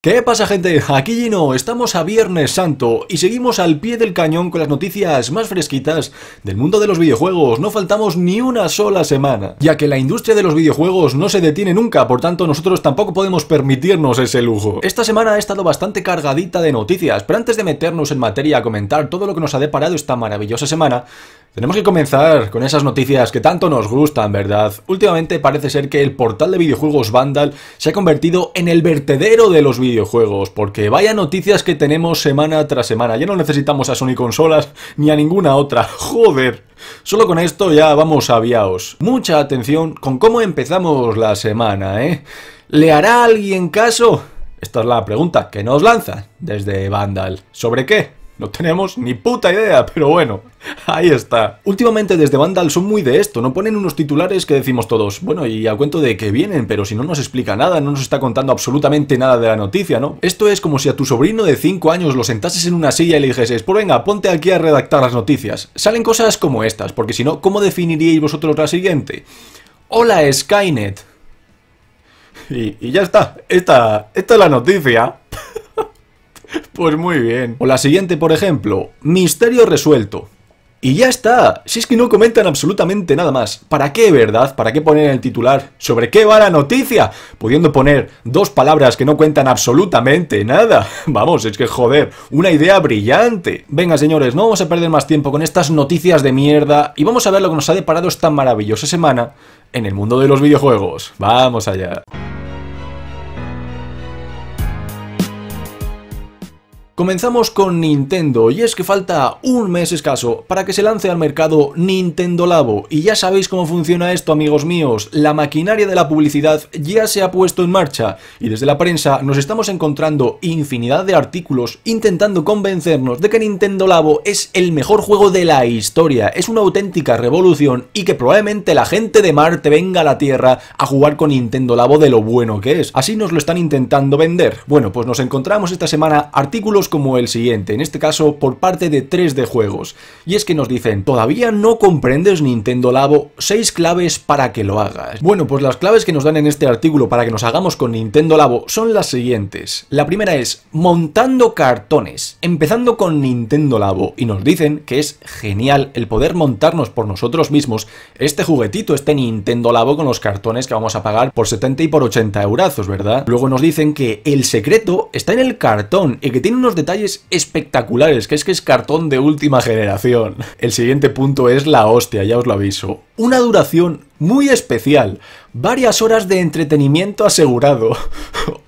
¿Qué pasa gente? Aquí Gino, estamos a Viernes Santo y seguimos al pie del cañón con las noticias más fresquitas del mundo de los videojuegos, no faltamos ni una sola semana, ya que la industria de los videojuegos no se detiene nunca, por tanto nosotros tampoco podemos permitirnos ese lujo. Esta semana ha estado bastante cargadita de noticias, pero antes de meternos en materia a comentar todo lo que nos ha deparado esta maravillosa semana, tenemos que comenzar con esas noticias que tanto nos gustan, ¿verdad? Últimamente parece ser que el portal de videojuegos Vandal se ha convertido en el vertedero de los videojuegos, porque vaya noticias que tenemos semana tras semana. Ya no necesitamos a Sony consolas ni a ninguna otra. Joder. Solo con esto ya vamos aviaos. Mucha atención con cómo empezamos la semana, ¿eh? ¿Le hará alguien caso? Esta es la pregunta que nos lanza desde Vandal. ¿Sobre qué? No tenemos ni puta idea, pero bueno, ahí está. Últimamente desde Vandal son muy de esto, no ponen unos titulares que decimos todos, bueno, y a cuento de que vienen, pero si no nos explica nada, no nos está contando absolutamente nada de la noticia, ¿no? Esto es como si a tu sobrino de 5 años lo sentases en una silla y le dijeses, pues venga, ponte aquí a redactar las noticias. Salen cosas como estas, porque si no, ¿cómo definiríais vosotros la siguiente? Hola Skynet. Y, ya está, esta, esta es la noticia. Pues muy bien. O la siguiente, por ejemplo, misterio resuelto. Y ya está, si es que no comentan absolutamente nada más. ¿Para qué, verdad? ¿Para qué poner el titular? ¿Sobre qué va la noticia? Pudiendo poner dos palabras que no cuentan absolutamente nada. Vamos, es que joder, una idea brillante. Venga, señores, no vamos a perder más tiempo con estas noticias de mierda y vamos a ver lo que nos ha deparado esta maravillosa semana en el mundo de los videojuegos. Vamos allá. Comenzamos con Nintendo y es que falta un mes escaso para que se lance al mercado Nintendo Labo y ya sabéis cómo funciona esto amigos míos, la maquinaria de la publicidad ya se ha puesto en marcha y desde la prensa nos estamos encontrando infinidad de artículos intentando convencernos de que Nintendo Labo es el mejor juego de la historia, es una auténtica revolución y que probablemente la gente de Marte venga a la Tierra a jugar con Nintendo Labo de lo bueno que es, así nos lo están intentando vender. Bueno, pues nos encontramos esta semana artículos como el siguiente, en este caso por parte de 3D Juegos, y es que nos dicen, todavía no comprendes Nintendo Labo 6 claves para que lo hagas. Bueno, pues las claves que nos dan en este artículo para que nos hagamos con Nintendo Labo son las siguientes. La primera es, montando cartones, empezando con Nintendo Labo, y nos dicen que es genial el poder montarnos por nosotros mismos este juguetito, este Nintendo Labo con los cartones que vamos a pagar por 70 y por 80 euros, ¿verdad? Luego nos dicen que el secreto está en el cartón y que tiene unos detalles espectaculares, que es que es cartón de última generación. El siguiente punto es la hostia, ya os lo aviso. Una duración muy especial, varias horas de entretenimiento asegurado.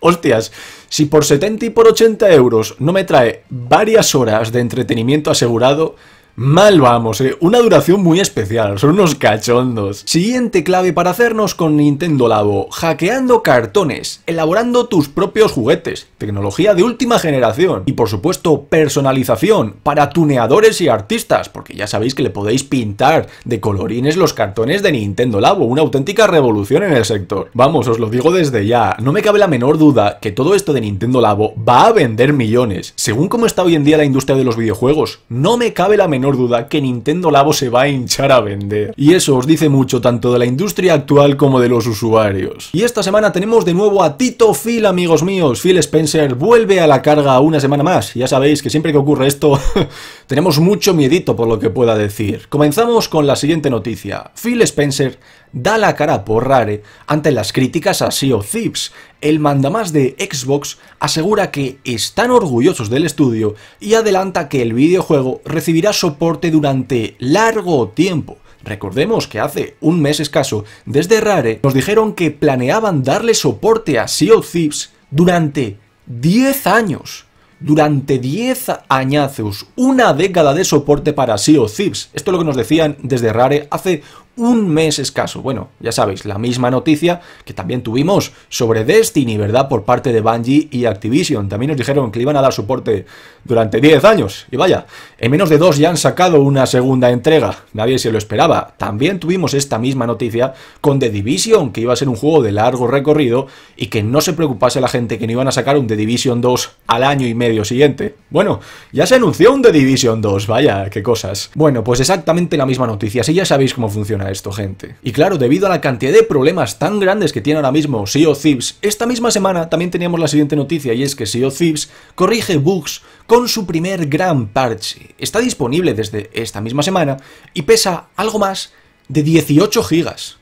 Hostias, si por 70 y por 80 euros no me trae varias horas de entretenimiento asegurado, Mal vamos, eh. una duración muy especial, son unos cachondos. Siguiente clave para hacernos con Nintendo Labo, hackeando cartones, elaborando tus propios juguetes, tecnología de última generación y por supuesto personalización para tuneadores y artistas, porque ya sabéis que le podéis pintar de colorines los cartones de Nintendo Labo, una auténtica revolución en el sector. Vamos, os lo digo desde ya, no me cabe la menor duda que todo esto de Nintendo Labo va a vender millones. Según cómo está hoy en día la industria de los videojuegos, no me cabe la menor duda que Nintendo Labo se va a hinchar a vender. Y eso os dice mucho tanto de la industria actual como de los usuarios. Y esta semana tenemos de nuevo a Tito Phil, amigos míos. Phil Spencer vuelve a la carga una semana más. Ya sabéis que siempre que ocurre esto tenemos mucho miedito por lo que pueda decir. Comenzamos con la siguiente noticia. Phil Spencer da la cara por Rare ante las críticas a Sea of Thieves. El mandamás de Xbox asegura que están orgullosos del estudio y adelanta que el videojuego recibirá soporte durante largo tiempo. Recordemos que hace un mes escaso, desde Rare, nos dijeron que planeaban darle soporte a Sea of Thieves durante 10 años durante 10 añazos, una década de soporte para Sea of Thieves. Esto es lo que nos decían desde Rare hace un mes escaso. Bueno, ya sabéis, la misma noticia que también tuvimos sobre Destiny, ¿verdad? Por parte de Bungie y Activision. También nos dijeron que le iban a dar soporte durante 10 años. Y vaya, en menos de dos ya han sacado una segunda entrega. Nadie se lo esperaba. También tuvimos esta misma noticia con The Division, que iba a ser un juego de largo recorrido y que no se preocupase la gente que no iban a sacar un The Division 2 al año y medio siguiente. Bueno, ya se anunció un The Division 2, vaya, qué cosas. Bueno, pues exactamente la misma noticia, si ya sabéis cómo funciona esto, gente. Y claro, debido a la cantidad de problemas tan grandes que tiene ahora mismo Sea of Thieves, esta misma semana también teníamos la siguiente noticia y es que Sea of Thieves corrige bugs con su primer gran parche. Está disponible desde esta misma semana y pesa algo más de 18 gigas.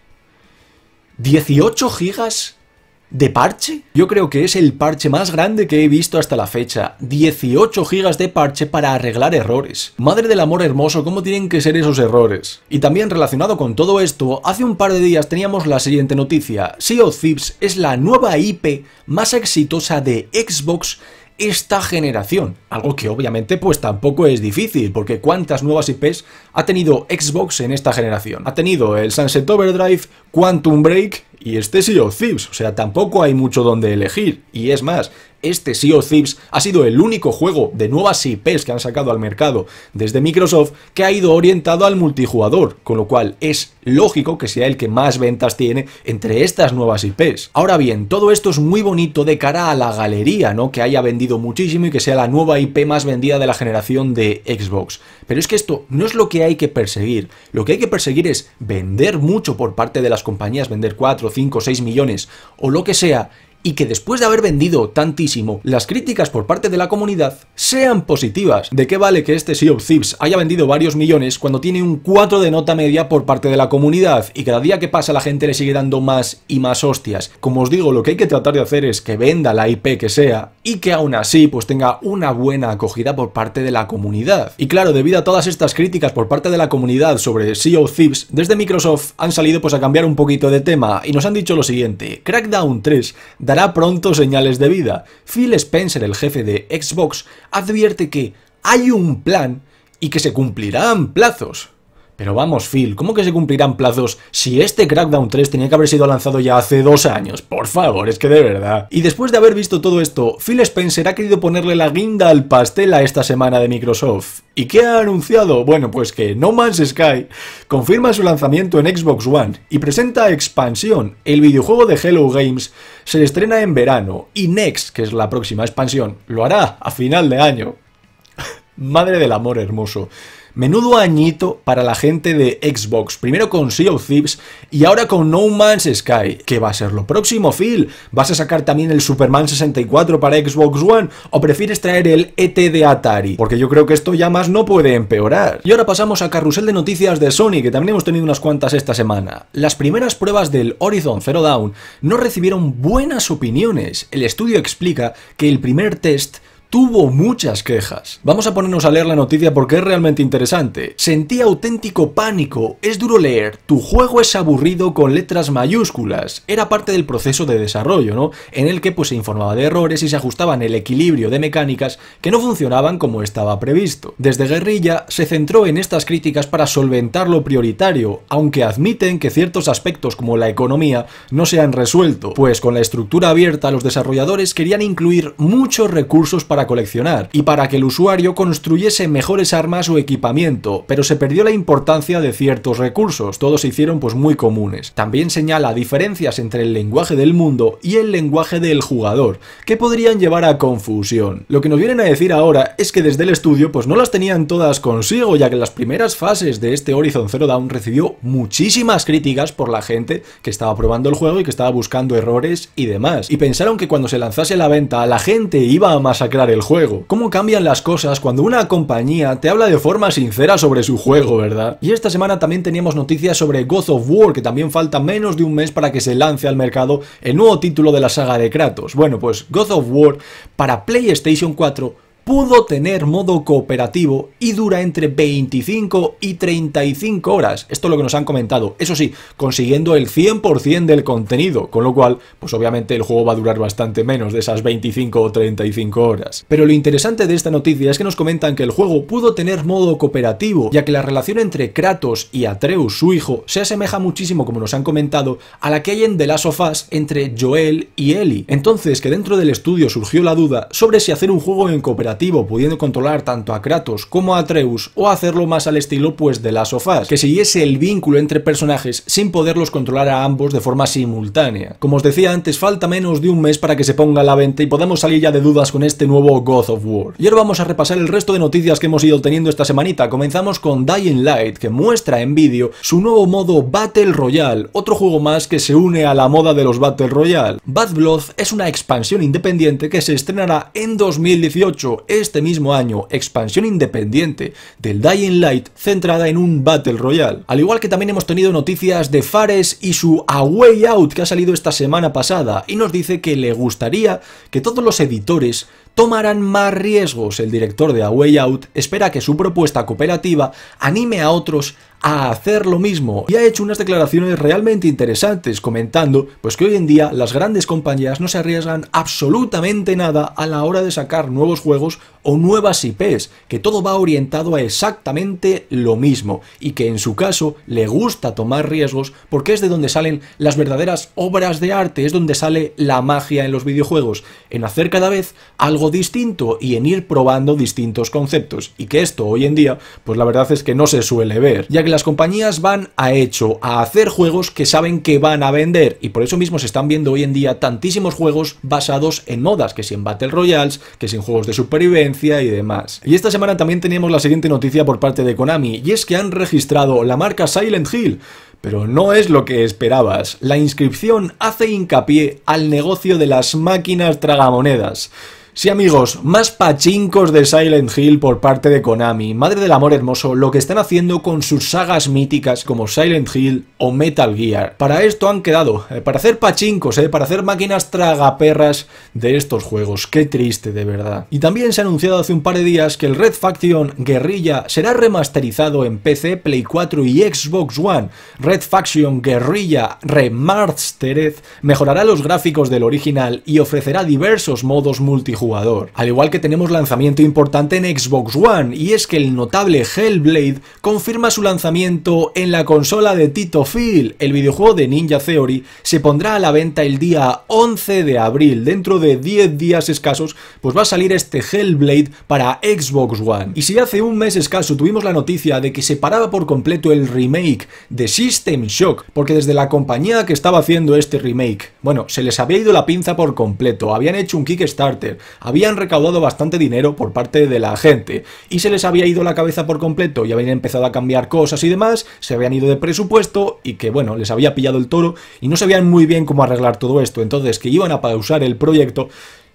18 gigas ¿De parche? Yo creo que es el parche más grande que he visto hasta la fecha. 18 gigas de parche para arreglar errores. Madre del amor hermoso, ¿cómo tienen que ser esos errores? Y también relacionado con todo esto, hace un par de días teníamos la siguiente noticia. Sea of Thieves es la nueva IP más exitosa de Xbox esta generación, algo que obviamente pues tampoco es difícil, porque cuántas nuevas IPs ha tenido Xbox en esta generación. Ha tenido el Sunset Overdrive, Quantum Break, y este Sea of Thieves. O sea, tampoco hay mucho donde elegir. Y es más, este Sea of Thieves ha sido el único juego de nuevas IPs que han sacado al mercado desde Microsoft que ha ido orientado al multijugador, con lo cual es lógico que sea el que más ventas tiene entre estas nuevas IPs. Ahora bien, todo esto es muy bonito de cara a la galería, ¿no? Que haya vendido muchísimo y que sea la nueva IP más vendida de la generación de Xbox. Pero es que esto no es lo que hay que perseguir. Lo que hay que perseguir es vender mucho por parte de las compañías, vender 4, 5, 6 millones o lo que sea, y que después de haber vendido tantísimo, las críticas por parte de la comunidad sean positivas. ¿De qué vale que este Sea of Thieves haya vendido varios millones cuando tiene un 4 de nota media por parte de la comunidad y cada día que pasa la gente le sigue dando más y más hostias? Como os digo, lo que hay que tratar de hacer es que venda la IP que sea y que aún así pues tenga una buena acogida por parte de la comunidad. Y claro, debido a todas estas críticas por parte de la comunidad sobre Sea of Thieves, desde Microsoft han salido pues a cambiar un poquito de tema y nos han dicho lo siguiente, Crackdown 3 da pronto señales de vida. Phil Spencer, el jefe de Xbox, advierte que hay un plan y que se cumplirán plazos. Pero vamos, Phil, ¿cómo que se cumplirán plazos si este Crackdown 3 tenía que haber sido lanzado ya hace dos años? Por favor, es que de verdad. Y después de haber visto todo esto, Phil Spencer ha querido ponerle la guinda al pastel a esta semana de Microsoft. ¿Y qué ha anunciado? Bueno, pues que No Man's Sky confirma su lanzamiento en Xbox One y presenta Expansión, el videojuego de Hello Games, se estrena en verano y Next, que es la próxima expansión, lo hará a final de año. Madre del amor hermoso. Menudo añito para la gente de Xbox, primero con Sea of Thieves y ahora con No Man's Sky. que va a ser lo próximo, Phil? ¿Vas a sacar también el Superman 64 para Xbox One o prefieres traer el ET de Atari? Porque yo creo que esto ya más no puede empeorar. Y ahora pasamos a carrusel de noticias de Sony, que también hemos tenido unas cuantas esta semana. Las primeras pruebas del Horizon Zero Dawn no recibieron buenas opiniones. El estudio explica que el primer test tuvo muchas quejas. Vamos a ponernos a leer la noticia porque es realmente interesante. Sentí auténtico pánico, es duro leer, tu juego es aburrido con letras mayúsculas. Era parte del proceso de desarrollo, ¿no? En el que pues se informaba de errores y se ajustaban el equilibrio de mecánicas que no funcionaban como estaba previsto. Desde Guerrilla se centró en estas críticas para solventar lo prioritario, aunque admiten que ciertos aspectos como la economía no se han resuelto, pues con la estructura abierta los desarrolladores querían incluir muchos recursos para coleccionar, y para que el usuario construyese mejores armas o equipamiento, pero se perdió la importancia de ciertos recursos, todos se hicieron pues muy comunes. También señala diferencias entre el lenguaje del mundo y el lenguaje del jugador, que podrían llevar a confusión. Lo que nos vienen a decir ahora es que desde el estudio pues no las tenían todas consigo, ya que las primeras fases de este Horizon Zero Dawn recibió muchísimas críticas por la gente que estaba probando el juego y que estaba buscando errores y demás, y pensaron que cuando se lanzase la venta la gente iba a masacrar el juego. ¿Cómo cambian las cosas cuando una compañía te habla de forma sincera sobre su juego, verdad? Y esta semana también teníamos noticias sobre God of War, que también falta menos de un mes para que se lance al mercado el nuevo título de la saga de Kratos. Bueno, pues God of War para PlayStation 4 pudo tener modo cooperativo y dura entre 25 y 35 horas. Esto es lo que nos han comentado. Eso sí, consiguiendo el 100% del contenido, con lo cual, pues obviamente el juego va a durar bastante menos de esas 25 o 35 horas. Pero lo interesante de esta noticia es que nos comentan que el juego pudo tener modo cooperativo, ya que la relación entre Kratos y Atreus, su hijo, se asemeja muchísimo, como nos han comentado, a la que hay en The Last of Us entre Joel y Ellie. Entonces, que dentro del estudio surgió la duda sobre si hacer un juego en cooperativo pudiendo controlar tanto a Kratos como a Atreus o hacerlo más al estilo pues de las sofás, que siguiese el vínculo entre personajes sin poderlos controlar a ambos de forma simultánea. Como os decía antes, falta menos de un mes para que se ponga a la venta y podamos salir ya de dudas con este nuevo God of War. Y ahora vamos a repasar el resto de noticias que hemos ido teniendo esta semanita. Comenzamos con Dying Light, que muestra en vídeo su nuevo modo Battle Royale, otro juego más que se une a la moda de los Battle Royale. Bad Blood es una expansión independiente que se estrenará en 2018 este mismo año expansión independiente del Dying Light centrada en un Battle Royale. Al igual que también hemos tenido noticias de Fares y su away Out que ha salido esta semana pasada y nos dice que le gustaría que todos los editores tomarán más riesgos. El director de Away Way Out espera que su propuesta cooperativa anime a otros a hacer lo mismo y ha hecho unas declaraciones realmente interesantes comentando pues que hoy en día las grandes compañías no se arriesgan absolutamente nada a la hora de sacar nuevos juegos o nuevas IPs, que todo va orientado a exactamente lo mismo y que en su caso le gusta tomar riesgos porque es de donde salen las verdaderas obras de arte, es donde sale la magia en los videojuegos, en hacer cada vez algo distinto y en ir probando distintos conceptos y que esto hoy en día pues la verdad es que no se suele ver ya que las compañías van a hecho a hacer juegos que saben que van a vender y por eso mismo se están viendo hoy en día tantísimos juegos basados en modas que si en Battle Royals, que si juegos de supervivencia y demás y esta semana también teníamos la siguiente noticia por parte de Konami y es que han registrado la marca Silent Hill pero no es lo que esperabas. La inscripción hace hincapié al negocio de las máquinas tragamonedas. Sí amigos, más pachincos de Silent Hill por parte de Konami. Madre del amor hermoso, lo que están haciendo con sus sagas míticas como Silent Hill o Metal Gear. Para esto han quedado, eh, para hacer pachincos, eh, para hacer máquinas tragaperras de estos juegos. Qué triste, de verdad. Y también se ha anunciado hace un par de días que el Red Faction Guerrilla será remasterizado en PC, Play 4 y Xbox One. Red Faction Guerrilla Remastered mejorará los gráficos del original y ofrecerá diversos modos multijugadores. Al igual que tenemos lanzamiento importante en Xbox One, y es que el notable Hellblade confirma su lanzamiento en la consola de Tito Phil. El videojuego de Ninja Theory se pondrá a la venta el día 11 de abril. Dentro de 10 días escasos, pues va a salir este Hellblade para Xbox One. Y si hace un mes escaso tuvimos la noticia de que se paraba por completo el remake de System Shock, porque desde la compañía que estaba haciendo este remake, bueno, se les había ido la pinza por completo, habían hecho un Kickstarter, habían recaudado bastante dinero por parte de la gente y se les había ido la cabeza por completo y habían empezado a cambiar cosas y demás, se habían ido de presupuesto y que bueno, les había pillado el toro y no sabían muy bien cómo arreglar todo esto, entonces que iban a pausar el proyecto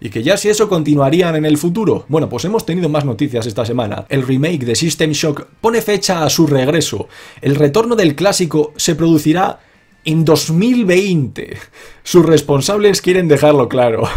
y que ya si eso continuarían en el futuro. Bueno, pues hemos tenido más noticias esta semana. El remake de System Shock pone fecha a su regreso. El retorno del clásico se producirá en 2020. Sus responsables quieren dejarlo claro.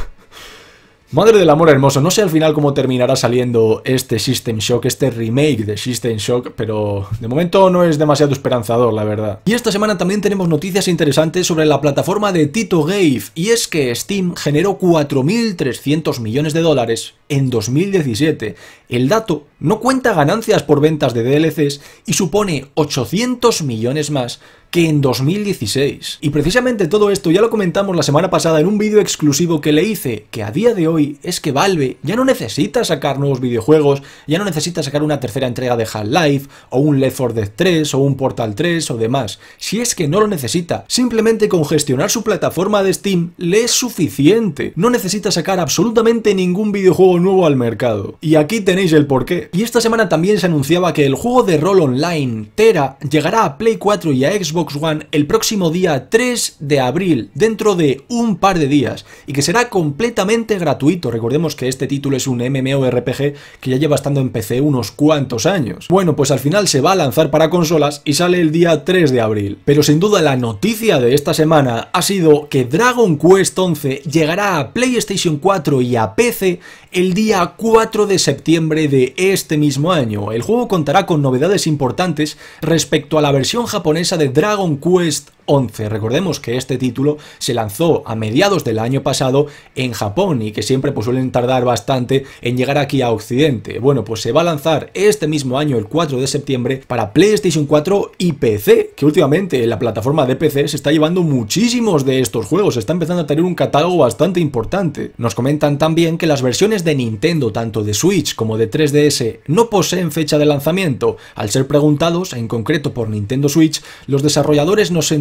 Madre del amor hermoso, no sé al final cómo terminará saliendo este System Shock, este remake de System Shock, pero de momento no es demasiado esperanzador, la verdad. Y esta semana también tenemos noticias interesantes sobre la plataforma de Tito Gave, y es que Steam generó 4.300 millones de dólares en 2017. El dato no cuenta ganancias por ventas de DLCs y supone 800 millones más que en 2016. Y precisamente todo esto ya lo comentamos la semana pasada en un vídeo exclusivo que le hice, que a día de hoy es que Valve ya no necesita sacar nuevos videojuegos, ya no necesita sacar una tercera entrega de Half-Life, o un Left 4 Dead 3, o un Portal 3, o demás. Si es que no lo necesita, simplemente con gestionar su plataforma de Steam le es suficiente. No necesita sacar absolutamente ningún videojuego nuevo al mercado. Y aquí tenéis el porqué. Y esta semana también se anunciaba que el juego de rol online Tera llegará a Play 4 y a Xbox One el próximo día 3 de abril, dentro de un par de días, y que será completamente gratuito. Recordemos que este título es un MMORPG que ya lleva estando en PC unos cuantos años. Bueno, pues al final se va a lanzar para consolas y sale el día 3 de abril. Pero sin duda la noticia de esta semana ha sido que Dragon Quest 11 llegará a PlayStation 4 y a PC el día 4 de septiembre de este mismo año. El juego contará con novedades importantes respecto a la versión japonesa de Dragon Quest 11. Recordemos que este título se lanzó a mediados del año pasado en Japón y que siempre pues, suelen tardar bastante en llegar aquí a Occidente. Bueno, pues se va a lanzar este mismo año, el 4 de septiembre, para PlayStation 4 y PC, que últimamente la plataforma de PC se está llevando muchísimos de estos juegos, está empezando a tener un catálogo bastante importante. Nos comentan también que las versiones de Nintendo, tanto de Switch como de 3DS, no poseen fecha de lanzamiento. Al ser preguntados, en concreto por Nintendo Switch, los desarrolladores nos se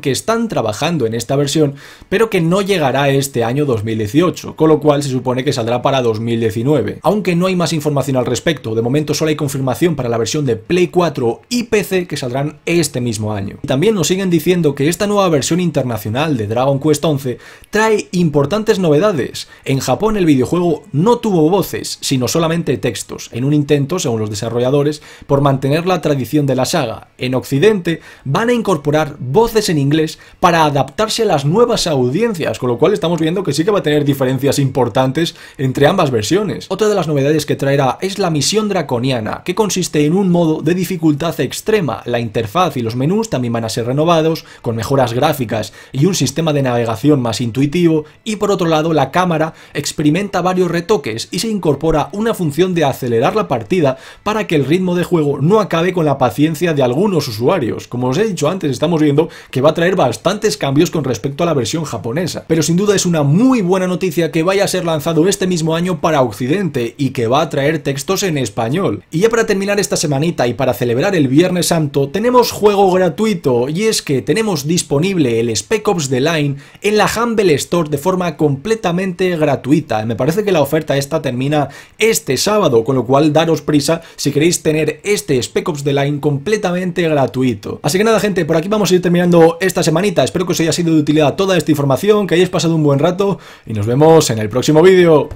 que están trabajando en esta versión, pero que no llegará este año 2018, con lo cual se supone que saldrá para 2019. Aunque no hay más información al respecto, de momento solo hay confirmación para la versión de Play 4 y PC que saldrán este mismo año. también nos siguen diciendo que esta nueva versión internacional de Dragon Quest 11 trae importantes novedades. En Japón el videojuego no tuvo voces, sino solamente textos, en un intento, según los desarrolladores, por mantener la tradición de la saga. En Occidente van a incorporar voces en inglés para adaptarse a las nuevas audiencias, con lo cual estamos viendo que sí que va a tener diferencias importantes entre ambas versiones. Otra de las novedades que traerá es la misión draconiana, que consiste en un modo de dificultad extrema. La interfaz y los menús también van a ser renovados, con mejoras gráficas y un sistema de navegación más intuitivo, y por otro lado la cámara experimenta varios retoques y se incorpora una función de acelerar la partida para que el ritmo de juego no acabe con la paciencia de algunos usuarios. Como os he dicho antes, estamos viendo que va a traer bastantes cambios con respecto a la versión japonesa. Pero sin duda es una muy buena noticia que vaya a ser lanzado este mismo año para Occidente y que va a traer textos en español. Y ya para terminar esta semanita y para celebrar el Viernes Santo, tenemos juego gratuito y es que tenemos disponible el Spec Ops The Line en la Humble Store de forma completamente gratuita. Me parece que la oferta esta termina este sábado, con lo cual daros prisa si queréis tener este Spec Ops The Line completamente gratuito. Así que nada gente, por aquí vamos a ir terminando esta semanita. Espero que os haya sido de utilidad toda esta información, que hayáis pasado un buen rato y nos vemos en el próximo vídeo.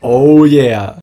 ¡Oh yeah!